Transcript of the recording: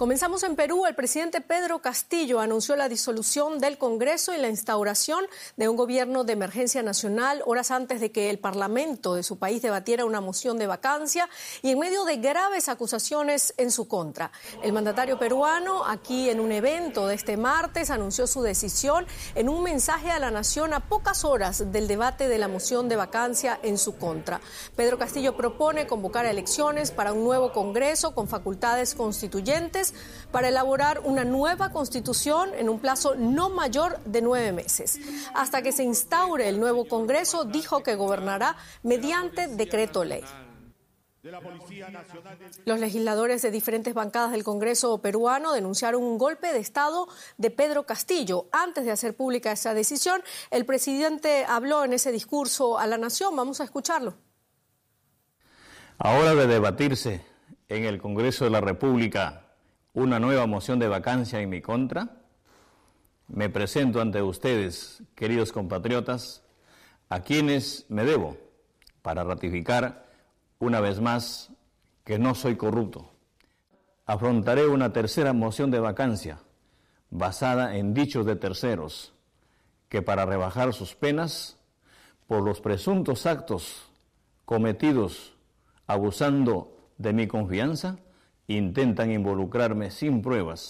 Comenzamos en Perú. El presidente Pedro Castillo anunció la disolución del Congreso y la instauración de un gobierno de emergencia nacional horas antes de que el Parlamento de su país debatiera una moción de vacancia y en medio de graves acusaciones en su contra. El mandatario peruano, aquí en un evento de este martes, anunció su decisión en un mensaje a la nación a pocas horas del debate de la moción de vacancia en su contra. Pedro Castillo propone convocar elecciones para un nuevo Congreso con facultades constituyentes para elaborar una nueva constitución en un plazo no mayor de nueve meses. Hasta que se instaure el nuevo Congreso, dijo que gobernará mediante decreto ley. Los legisladores de diferentes bancadas del Congreso peruano denunciaron un golpe de Estado de Pedro Castillo. Antes de hacer pública esa decisión, el presidente habló en ese discurso a la nación. Vamos a escucharlo. Ahora de debatirse en el Congreso de la República una nueva moción de vacancia en mi contra. Me presento ante ustedes, queridos compatriotas, a quienes me debo para ratificar una vez más que no soy corrupto. Afrontaré una tercera moción de vacancia basada en dichos de terceros que para rebajar sus penas por los presuntos actos cometidos abusando de mi confianza, intentan involucrarme sin pruebas